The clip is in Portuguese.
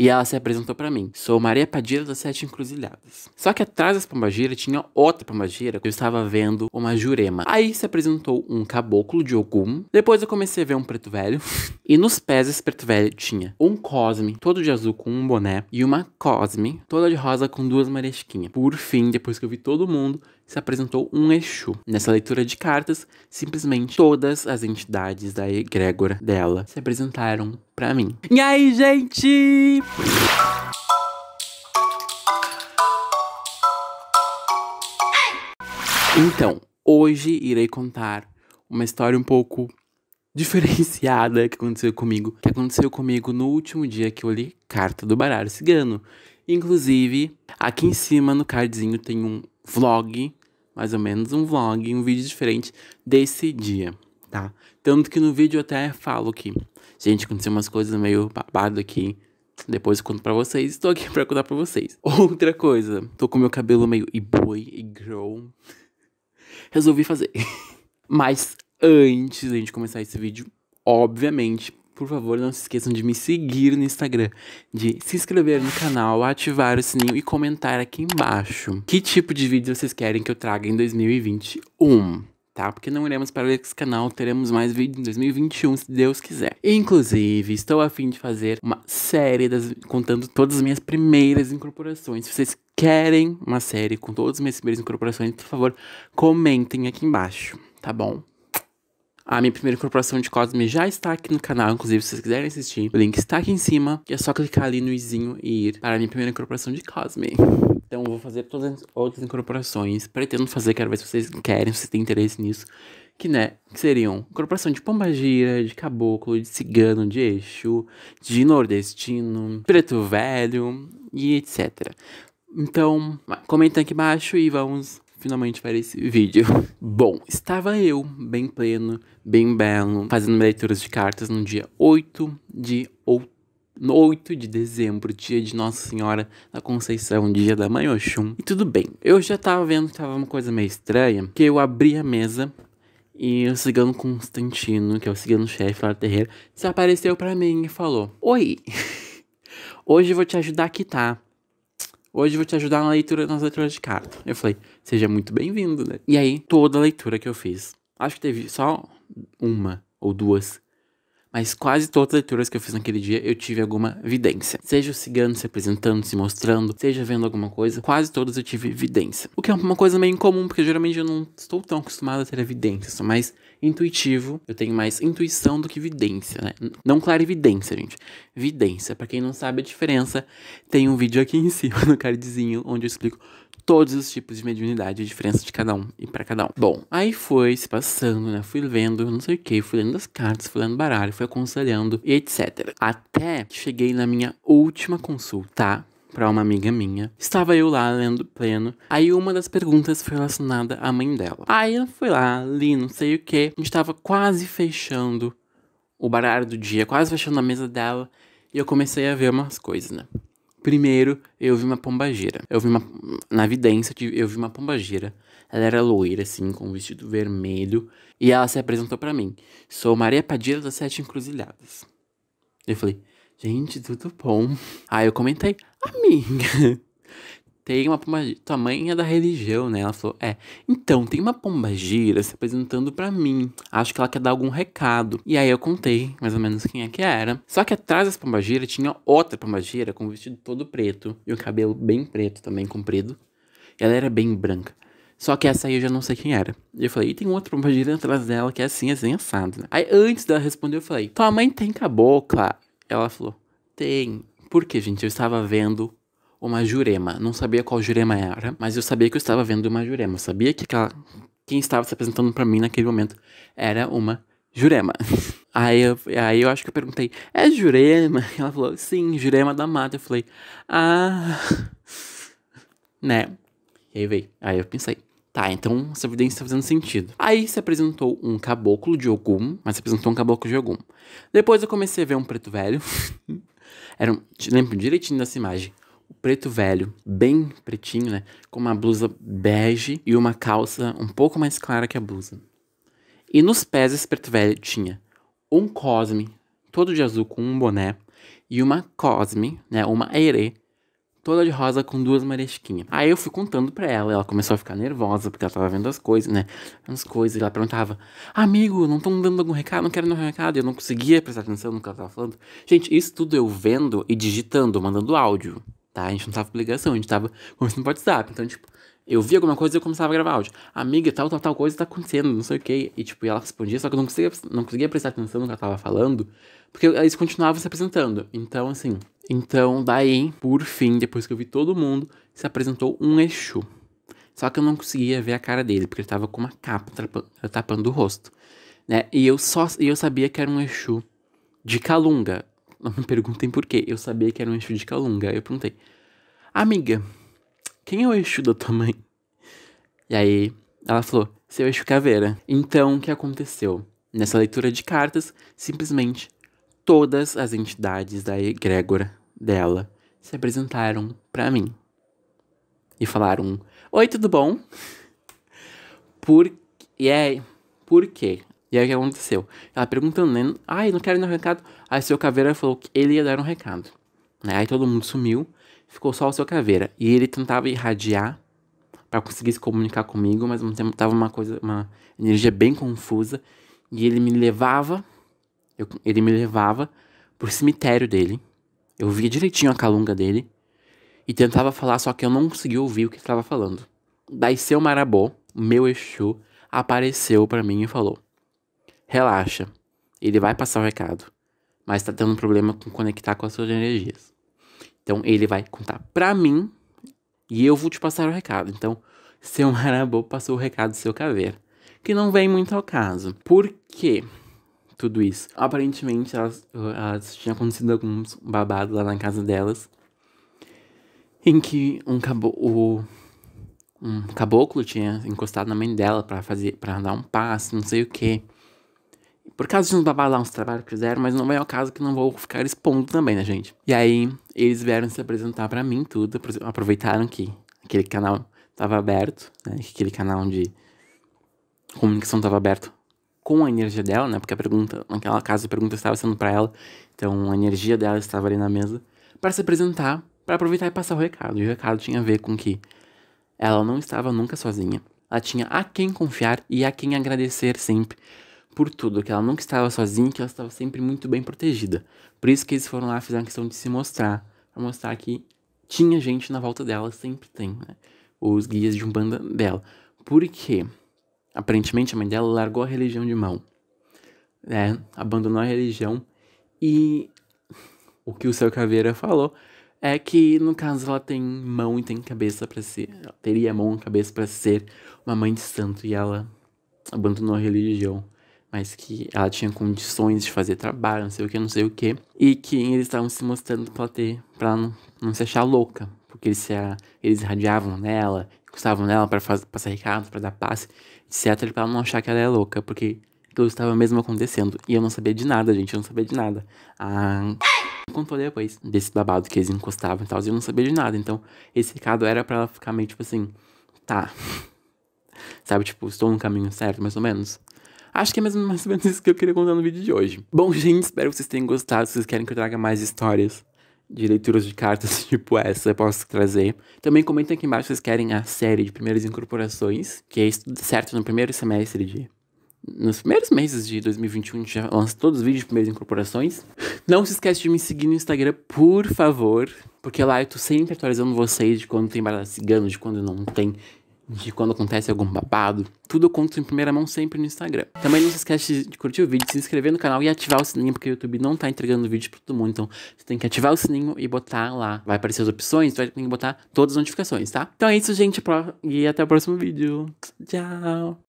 e ela se apresentou para mim. Sou Maria Padilha das Sete Encruzilhadas. Só que atrás dessa pombagira tinha outra pombagira que eu estava vendo uma jurema. Aí se apresentou um caboclo de Ogum. Depois eu comecei a ver um preto velho. e nos pés desse preto velho tinha um Cosme, todo de azul com um boné, e uma Cosme, toda de rosa com duas maresquinhas. Por fim, depois que eu vi todo mundo, se apresentou um Exu. Nessa leitura de cartas, simplesmente todas as entidades da egrégora dela se apresentaram para mim. E aí, gente? Então, hoje irei contar uma história um pouco diferenciada que aconteceu comigo, que aconteceu comigo no último dia que eu li Carta do Baralho Cigano. Inclusive, aqui em cima no cardzinho tem um vlog mais ou menos um vlog, um vídeo diferente desse dia, tá? Tanto que no vídeo eu até falo que, gente, aconteceu umas coisas meio babado aqui. Depois eu conto pra vocês, estou aqui pra contar pra vocês. Outra coisa, tô com meu cabelo meio e boy e grow. Resolvi fazer. Mas antes da gente começar esse vídeo, obviamente, por favor, não se esqueçam de me seguir no Instagram, de se inscrever no canal, ativar o sininho e comentar aqui embaixo que tipo de vídeo vocês querem que eu traga em 2021 tá? Porque não iremos para esse canal, teremos mais vídeos em 2021, se Deus quiser. Inclusive, estou a fim de fazer uma série das, contando todas as minhas primeiras incorporações. Se vocês querem uma série com todas as minhas primeiras incorporações, por favor, comentem aqui embaixo, tá bom? A minha primeira incorporação de Cosme já está aqui no canal, inclusive se vocês quiserem assistir, o link está aqui em cima. E é só clicar ali no izinho e ir para a minha primeira incorporação de Cosme. Então vou fazer todas as outras incorporações, pretendo fazer, quero ver se vocês querem, se vocês têm interesse nisso. Que, né, que seriam incorporação de pombagira, de caboclo, de cigano, de eixo, de nordestino, preto velho e etc. Então, comenta aqui embaixo e vamos finalmente para esse vídeo. Bom, estava eu, bem pleno, bem belo, fazendo leituras de cartas no dia 8 de outubro no 8 de dezembro, dia de Nossa Senhora da Conceição, dia da Mãe Oxum. E tudo bem, eu já tava vendo que tava uma coisa meio estranha, que eu abri a mesa e o cigano Constantino, que é o cigano-chefe lá do terreiro, se apareceu para mim e falou: Oi, hoje eu vou te ajudar a quitar Hoje vou te ajudar na leitura, nas leituras de carta. Eu falei, seja muito bem-vindo, né? E aí, toda a leitura que eu fiz, acho que teve só uma ou duas mas quase todas as leituras que eu fiz naquele dia eu tive alguma vidência. Seja o cigano se apresentando, se mostrando, seja vendo alguma coisa, quase todas eu tive vidência. O que é uma coisa meio incomum, porque geralmente eu não estou tão acostumado a ter a vidência, sou mais intuitivo, eu tenho mais intuição do que vidência, né? Não clarividência, gente. Vidência, para quem não sabe a diferença, tem um vídeo aqui em cima no cardzinho onde eu explico todos os tipos de mediunidade a diferença de cada um e para cada um. Bom, aí foi se passando, né? Fui vendo, não sei o que, fui lendo as cartas, fui lendo baralho, fui aconselhando e etc. Até que cheguei na minha última consulta, para uma amiga minha. Estava eu lá lendo pleno. Aí uma das perguntas foi relacionada à mãe dela. Aí eu fui lá, li, não sei o que. A gente estava quase fechando o baralho do dia, quase fechando a mesa dela. E eu comecei a ver umas coisas, né? Primeiro, eu vi uma pombageira. Eu vi uma. Na vidência, eu vi uma pombageira. Ela era loira, assim, com um vestido vermelho. E ela se apresentou para mim. Sou Maria Padilha das Sete Encruzilhadas. Eu falei, gente, tudo bom? Aí eu comentei, amiga tem uma pomba gira. Tua mãe é da religião, né? Ela falou, é. Então, tem uma pomba gira se apresentando para mim. Acho que ela quer dar algum recado. E aí eu contei mais ou menos quem é que era. Só que atrás dessa pomba gira tinha outra pomba gira com o vestido todo preto. E o cabelo bem preto também, comprido. E ela era bem branca. Só que essa aí eu já não sei quem era. E eu falei, e tem outra pomba gira atrás dela que é assim, assim, assado. Né? Aí antes dela responder, eu falei, tua mãe tem cabocla? Ela falou, tem. por quê, gente, eu estava vendo uma jurema. Não sabia qual jurema era, mas eu sabia que eu estava vendo uma jurema. Eu sabia que aquela, quem estava se apresentando para mim naquele momento era uma jurema. aí, eu, aí eu acho que eu perguntei, é jurema? Ela falou, sim, jurema da mata. Eu falei, ah, né? E aí veio. Aí eu pensei, Tá, então essa evidência está fazendo sentido. Aí se apresentou um caboclo de Ogum, mas se apresentou um caboclo de Ogum. Depois eu comecei a ver um preto velho. Era um, lembro direitinho dessa imagem preto velho, bem pretinho, né? Com uma blusa bege e uma calça um pouco mais clara que a blusa. E nos pés esse preto velho tinha um Cosme, todo de azul com um boné, e uma Cosme, né? Uma ere toda de rosa com duas maresquinhas. Aí eu fui contando pra ela, ela começou a ficar nervosa, porque ela tava vendo as coisas, né? As coisas, e ela perguntava, amigo, não estão dando algum recado? Não quero dar um recado. E eu não conseguia prestar atenção no que ela tava falando. Gente, isso tudo eu vendo e digitando, mandando áudio tá? A gente não tava com ligação, a gente tava conversando no WhatsApp. Então, tipo, eu via alguma coisa e eu começava a gravar áudio. Amiga, tal, tal, tal coisa tá acontecendo, não sei o quê. E, tipo, ela respondia, só que eu não conseguia, não conseguia prestar atenção no que ela tava falando, porque eles continuavam se apresentando. Então, assim. Então, daí, por fim, depois que eu vi todo mundo, se apresentou um Exu. Só que eu não conseguia ver a cara dele, porque ele tava com uma capa tapando o rosto. Né? E eu só e eu sabia que era um Exu de Calunga, não me perguntem por quê. Eu sabia que era um eixo de Calunga. Aí eu perguntei, amiga, quem é o Exu da tua mãe? E aí ela falou, seu Exu Caveira. Então, o que aconteceu? Nessa leitura de cartas, simplesmente todas as entidades da egrégora dela se apresentaram para mim. E falaram, oi, tudo bom? Por... E aí, Por quê? E aí o que aconteceu? Ela perguntando, né? Ai, não quero ir no recado. Aí o seu caveira falou que ele ia dar um recado. Né? Aí todo mundo sumiu, ficou só o seu caveira. E ele tentava irradiar para conseguir se comunicar comigo, mas ao mesmo tempo tava uma coisa, uma energia bem confusa. E ele me levava, eu, ele me levava pro cemitério dele. Eu via direitinho a calunga dele e tentava falar, só que eu não conseguia ouvir o que ele estava falando. Daí seu marabô, meu Exu, apareceu para mim e falou: relaxa, ele vai passar o recado, mas tá tendo um problema com conectar com as suas energias. Então ele vai contar pra mim e eu vou te passar o recado. Então, seu marabô passou o recado do seu caveira, que não vem muito ao caso. Por quê? Tudo isso. Aparentemente, elas, elas tinha acontecido alguns babados lá na casa delas, em que um caboclo, um caboclo tinha encostado na mãe dela para fazer, para dar um passe, não sei o que. Por causa de uns babalá, uns trabalhos que fizeram, mas não é o caso que não vou ficar expondo também, né, gente? E aí, eles vieram se apresentar para mim tudo, aproveitaram que aquele canal tava aberto, né? Que aquele canal de comunicação tava aberto com a energia dela, né? Porque a pergunta, naquela casa, a pergunta estava sendo para ela, então a energia dela estava ali na mesa, para se apresentar, para aproveitar e passar o recado. E o recado tinha a ver com que ela não estava nunca sozinha. Ela tinha a quem confiar e a quem agradecer sempre por tudo, que ela nunca estava sozinha, que ela estava sempre muito bem protegida. Por isso que eles foram lá, fizeram questão de se mostrar, pra mostrar que tinha gente na volta dela, sempre tem, né? Os guias de um bando dela. Porque, aparentemente, a mãe dela largou a religião de mão, né? Abandonou a religião e o que o seu Caveira falou é que no caso ela tem mão e tem cabeça para ser, ela teria mão e cabeça para ser uma mãe de santo e ela abandonou a religião mas que ela tinha condições de fazer trabalho, não sei o que, não sei o que, e que eles estavam se mostrando pra, ter, para não, não se achar louca, porque eles, se, eles irradiavam nela, encostavam nela para passar recados, para dar passe, etc, pra ela não achar que ela é louca, porque aquilo estava mesmo acontecendo, e eu não sabia de nada, gente, eu não sabia de nada. Ah contou depois desse babado que eles encostavam e tal, e eu não sabia de nada. Então, esse recado era para ela ficar meio tipo assim, tá. Sabe, tipo, estou no caminho certo, mais ou menos. Acho que é mais ou menos isso que eu queria contar no vídeo de hoje. Bom, gente, espero que vocês tenham gostado. Se vocês querem que eu traga mais histórias de leituras de cartas tipo essa, eu posso trazer. Também comentem aqui embaixo se vocês querem a série de primeiras incorporações, que é isso certo no primeiro semestre de nos primeiros meses de 2021 a gente já lança todos os vídeos de primeiras incorporações. Não se esquece de me seguir no Instagram, por favor, porque lá eu tô sempre atualizando vocês de quando tem baralho cigano, de quando não tem, de quando acontece algum babado. Tudo eu conto em primeira mão sempre no Instagram. Também não se esquece de curtir o vídeo, se inscrever no canal e ativar o sininho, porque o YouTube não tá entregando vídeo pra todo mundo. Então você tem que ativar o sininho e botar lá. Vai aparecer as opções, vai ter que botar todas as notificações, tá? Então é isso, gente. E até o próximo vídeo. Tchau!